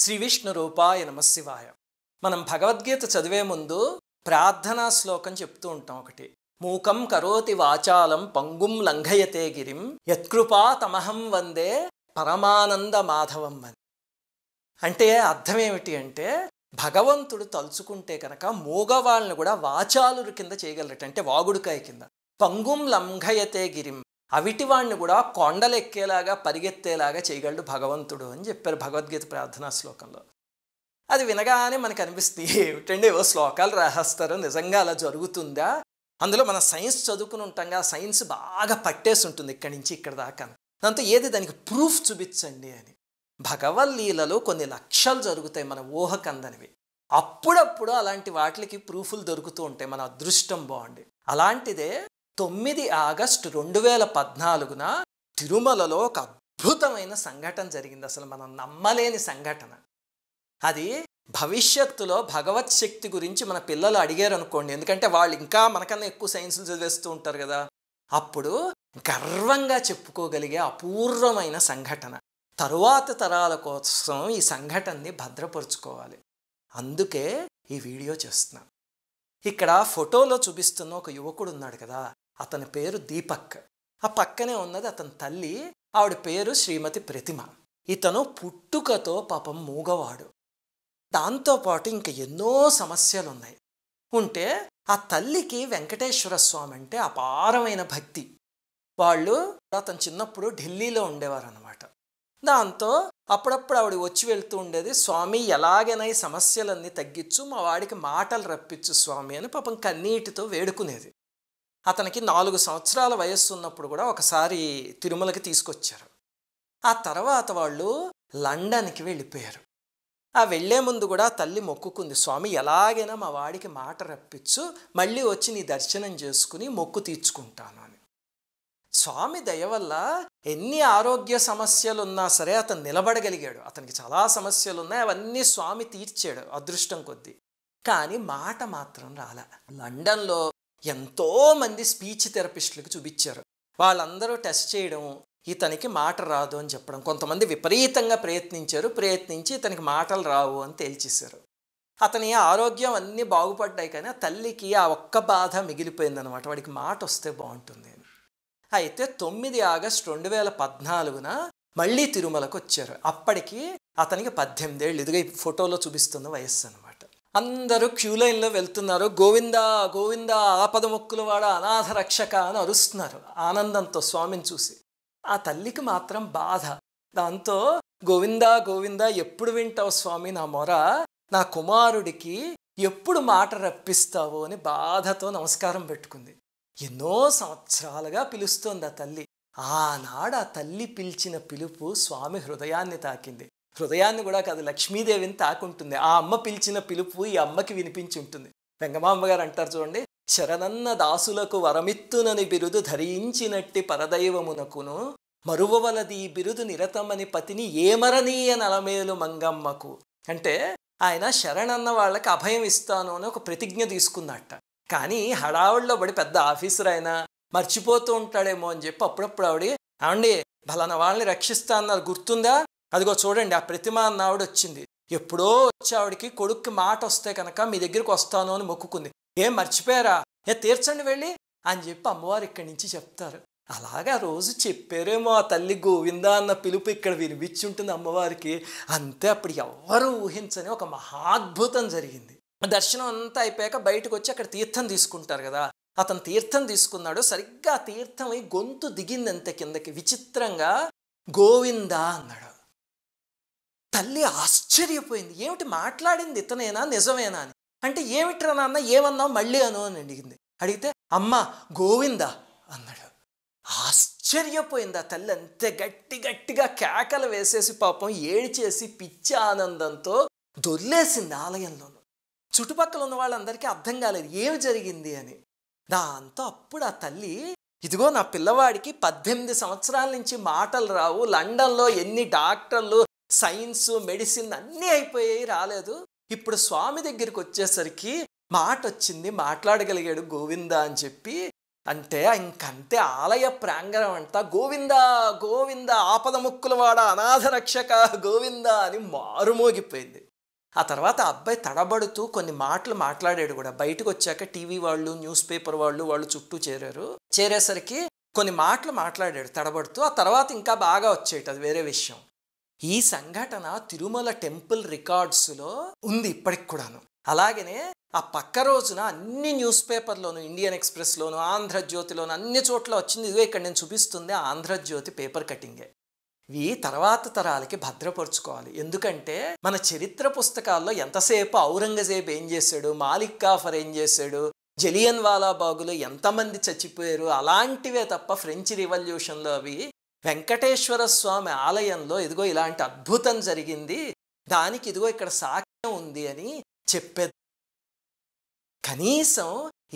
శ్రీ విష్ణు రూపాయ నమశివాయ మనం భగవద్గీత చదివే ముందు ప్రార్థనా శ్లోకం చెప్తూ ఉంటాం ఒకటి మూకం కరోతి వాచాలం పంగుం లంఘయతే గిరిం యత్కృపా తమహం వందే పరమానంద మాధవం అని అంటే అర్థం ఏమిటి అంటే భగవంతుడు తలుచుకుంటే కనుక మూగవాళ్ళని కూడా వాచాలురు కింద చేయగలరట అంటే వాగుడుకాయ కింద పంగుం లంఘయతే గిరిం అవిటివాణ్ణి కూడా కొండలు ఎక్కేలాగా పరిగెత్తేలాగా చేయగలడు భగవంతుడు అని చెప్పారు భగవద్గీత ప్రార్థనా శ్లోకంలో అది వినగానే మనకు అనిపిస్తుంది ఏమిటండి ఏవో శ్లోకాలు రాస్తారు నిజంగా అలా జరుగుతుందా అందులో మన సైన్స్ చదువుకుని ఉంటాం సైన్స్ బాగా పట్టేసి ఉంటుంది ఇక్కడి నుంచి ఇక్కడ దాకా దాంతో ఏది దానికి ప్రూఫ్ చూపించండి అని భగవల్లీలలో కొన్ని లక్ష్యాలు జరుగుతాయి మన ఊహకందనివి అప్పుడప్పుడు అలాంటి వాటికి ప్రూఫ్లు దొరుకుతూ ఉంటాయి మన అదృష్టం బాగుండి అలాంటిదే తొమ్మిది ఆగస్టు రెండు వేల పద్నాలుగున తిరుమలలో ఒక అద్భుతమైన సంఘటన జరిగింది అసలు మనం నమ్మలేని సంఘటన అది భవిష్యత్తులో భగవత్ శక్తి గురించి మన పిల్లలు అడిగారు అనుకోండి ఎందుకంటే వాళ్ళు ఇంకా మనకన్నా ఎక్కువ సైన్సులు చదివేస్తూ ఉంటారు కదా అప్పుడు గర్వంగా చెప్పుకోగలిగే అపూర్వమైన సంఘటన తరువాత తరాల కోసం ఈ సంఘటనని భద్రపరుచుకోవాలి అందుకే ఈ వీడియో చేస్తున్నాను ఇక్కడ ఫోటోలో చూపిస్తున్న ఒక యువకుడు ఉన్నాడు కదా అతని పేరు దీపక్ ఆ పక్కనే ఉన్నది అతని తల్లి ఆవిడ పేరు శ్రీమతి ప్రతిమ ఇతను పుట్టుకతో పాపం మూగవాడు దాంతోపాటు ఇంక ఎన్నో సమస్యలు ఉన్నాయి ఉంటే ఆ తల్లికి వెంకటేశ్వర స్వామి అంటే అపారమైన భక్తి వాళ్ళు అతను చిన్నప్పుడు ఢిల్లీలో ఉండేవారు అనమాట దాంతో అప్పుడప్పుడు ఆవిడ వచ్చి వెళ్తూ ఉండేది స్వామి ఎలాగైనా ఈ సమస్యలన్నీ తగ్గించు మా వాడికి మాటలు రప్పించు స్వామి అని పాపం కన్నీటితో వేడుకునేది అతనికి నాలుగు సంవత్సరాల వయస్సు ఉన్నప్పుడు కూడా ఒకసారి తిరుమలకి తీసుకొచ్చారు ఆ తర్వాత వాళ్ళు లండన్కి వెళ్ళిపోయారు ఆ వెళ్లే ముందు కూడా తల్లి మొక్కుకుంది స్వామి ఎలాగైనా మా వాడికి మాట రప్పించు మళ్ళీ వచ్చి నీ దర్శనం చేసుకుని మొక్కు తీర్చుకుంటాను అని స్వామి దయ వల్ల ఎన్ని ఆరోగ్య సమస్యలు ఉన్నా సరే అతను నిలబడగలిగాడు అతనికి చాలా సమస్యలు ఉన్నాయి అవన్నీ స్వామి తీర్చాడు అదృష్టం కొద్దీ కానీ మాట మాత్రం రాలే లండన్లో ఎంతోమంది స్పీచ్ థెరపిస్టులకు చూపించారు వాళ్ళందరూ టెస్ట్ చేయడం ఇతనికి మాట రాదు అని చెప్పడం కొంతమంది విపరీతంగా ప్రయత్నించారు ప్రయత్నించి ఇతనికి మాటలు రావు అని తేల్చేశారు అతని ఆరోగ్యం అన్నీ బాగుపడ్డాయి కానీ ఆ తల్లికి ఆ ఒక్క బాధ మిగిలిపోయిందనమాట వాడికి మాట వస్తే బాగుంటుంది అయితే తొమ్మిది ఆగస్ట్ రెండు వేల పద్నాలుగున మళ్ళీ తిరుమలకు వచ్చారు అప్పటికి అతనికి పద్దెనిమిదేళ్ళు ఇదిగా ఫోటోలో చూపిస్తున్న వయస్సు అనమాట అందరూ క్యూ లైన్లో వెళ్తున్నారు గోవిందా గోవిందా ఆపద వాడ అనాథ రక్షక అని అరుస్తున్నారు ఆనందంతో స్వామిని చూసి ఆ తల్లికి మాత్రం బాధ దాంతో గోవిందా గోవిందా ఎప్పుడు వింటావు స్వామి నా మొర నా కుమారుడికి ఎప్పుడు మాట రప్పిస్తావు అని బాధతో నమస్కారం పెట్టుకుంది ఎన్నో సంవత్సరాలుగా పిలుస్తోంది ఆ తల్లి ఆనాడు ఆ తల్లి పిలిచిన పిలుపు స్వామి హృదయాన్ని తాకింది హృదయాన్ని కూడా కాదు లక్ష్మీదేవిని తాకుంటుంది ఆ అమ్మ పిలిచిన పిలుపు ఈ అమ్మకి వినిపించి ఉంటుంది వెంగమాంబ గారు అంటారు చూడండి శరణన్న దాసులకు వరమిత్తునని బిరుదు ధరించినట్టి పరదైవమునకును మరువవలది ఈ బిరుదు నిరతమని పతిని ఏమరనీయ నలమేలు మంగమ్మకు అంటే ఆయన శరణన్న వాళ్ళకి అభయం ఇస్తాను అని ఒక ప్రతిజ్ఞ తీసుకుందట కానీ హడావుడిలో పడి పెద్ద ఆఫీసర్ అయినా మర్చిపోతూ ఉంటాడేమో అని చెప్పి అప్పుడప్పుడు ఆవిడ ఏమండి బలన వాళ్ళని రక్షిస్తా అన్నారు గుర్తుందా అదిగో చూడండి ఆ ప్రతిమ అన్నావిడ వచ్చింది ఎప్పుడో వచ్చి ఆవిడకి కొడుక్కి మాట వస్తే కనుక మీ దగ్గరికి వస్తాను అని మొక్కుకుంది ఏం మర్చిపోయారా ఏ తీర్చండి వెళ్ళి అని చెప్పి అమ్మవారు ఇక్కడి నుంచి చెప్తారు అలాగా రోజు చెప్పారేమో ఆ తల్లి గోవింద అన్న పిలుపు ఇక్కడ వినిపించుంటుంది అమ్మవారికి అంతే అప్పుడు ఎవరు ఊహించని ఒక మహాద్భుతం జరిగింది దర్శనం అంతా అయిపోయాక బయటకు వచ్చి అక్కడ తీర్థం తీసుకుంటారు కదా అతను తీర్థం తీసుకున్నాడు సరిగ్గా తీర్థం అయి గొంతు అంత కిందకి విచిత్రంగా గోవింద అన్నాడు తల్లి ఆశ్చర్యపోయింది ఏమిటి మాట్లాడింది ఇతనేనా నిజమేనా అని అంటే ఏమిట్రా నాన్న ఏమన్నావు మళ్ళీ అను అని అడిగింది అడిగితే అమ్మ గోవింద అన్నాడు ఆశ్చర్యపోయింది ఆ తల్లి అంతే గట్టి గట్టిగా కేకలు వేసేసి పాపం ఏడిచేసి పిచ్చి ఆనందంతో దొర్లేసింది ఆలయంలోనూ చుట్టుపక్కల ఉన్న వాళ్ళందరికీ అర్థం కాలేదు ఏమి జరిగింది అని దాంతో అప్పుడు ఆ తల్లి ఇదిగో నా పిల్లవాడికి పద్దెనిమిది సంవత్సరాల నుంచి మాటలు రావు లండన్లో ఎన్ని డాక్టర్లు సైన్స్ మెడిసిన్ అన్నీ అయిపోయాయి రాలేదు ఇప్పుడు స్వామి దగ్గరికి వచ్చేసరికి మాట వచ్చింది మాట్లాడగలిగాడు గోవింద అని చెప్పి అంటే ఇంకంతే ఆలయ ప్రాంగణం అంతా గోవింద గోవింద ఆపద ముక్కులవాడ అనాథ రక్షక గోవింద అని మారుమోగిపోయింది ఆ తర్వాత అబ్బాయి తడబడుతూ కొన్ని మాటలు మాట్లాడాడు కూడా బయటకు వచ్చాక టీవీ వాళ్ళు న్యూస్ పేపర్ వాళ్ళు వాళ్ళు చుట్టూ చేరారు చేరేసరికి కొన్ని మాటలు మాట్లాడాడు తడబడుతూ ఆ తర్వాత ఇంకా బాగా వచ్చేట అది వేరే విషయం ఈ సంఘటన తిరుమల టెంపుల్ రికార్డ్స్లో ఉంది ఇప్పటికి కూడాను అలాగనే ఆ పక్క రోజున అన్ని న్యూస్ పేపర్లోను ఇండియన్ ఎక్స్ప్రెస్లోను ఆంధ్రజ్యోతిలోను అన్ని చోట్ల వచ్చింది ఇదే ఇక్కడ నేను చూపిస్తుంది ఆంధ్రజ్యోతి పేపర్ కటింగే ఇవి తర్వాత తరాలకి భద్రపరుచుకోవాలి ఎందుకంటే మన చరిత్ర పుస్తకాల్లో ఎంతసేపు ఔరంగజేబ్ ఏం చేశాడు మాలిక్ కాఫర్ ఏం చేశాడు జలియన్ వాలా ఎంతమంది చచ్చిపోయారు అలాంటివే తప్ప ఫ్రెంచ్ రివల్యూషన్లో అవి వెంకటేశ్వర స్వామి ఆలయంలో ఇదిగో ఇలాంటి అద్భుతం జరిగింది దానికి ఇదిగో ఇక్కడ సాక్ష్యం ఉంది అని చెప్పేది కనీసం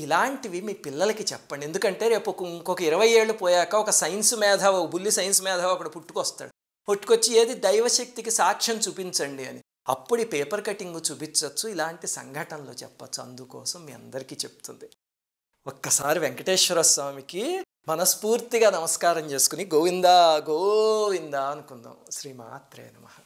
ఇలాంటివి మీ పిల్లలకి చెప్పండి ఎందుకంటే రేపు ఇంకొక ఇరవై ఏళ్ళు పోయాక ఒక సైన్స్ మేధావ బుల్లి సైన్స్ మేధావ అక్కడ పుట్టుకొస్తాడు పుట్టుకొచ్చి ఏది దైవశక్తికి సాక్ష్యం చూపించండి అని అప్పుడు పేపర్ కటింగ్ చూపించవచ్చు ఇలాంటి సంఘటనలు చెప్పచ్చు అందుకోసం మీ అందరికీ చెప్తుంది ఒక్కసారి వెంకటేశ్వర స్వామికి మనస్ఫూర్తిగా నమస్కారం చేసుకుని గోవిందా గోవిందా అనుకుందాం శ్రీమాత్రే నమః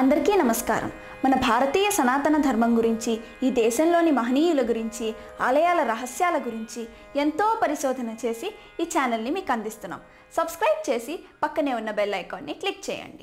అందరికీ నమస్కారం మన భారతీయ సనాతన ధర్మం గురించి ఈ దేశంలోని మహనీయుల గురించి ఆలయాల రహస్యాల గురించి ఎంతో పరిశోధన చేసి ఈ ఛానల్ని మీకు అందిస్తున్నాం సబ్స్క్రైబ్ చేసి పక్కనే ఉన్న బెల్ ఐకాన్ని క్లిక్ చేయండి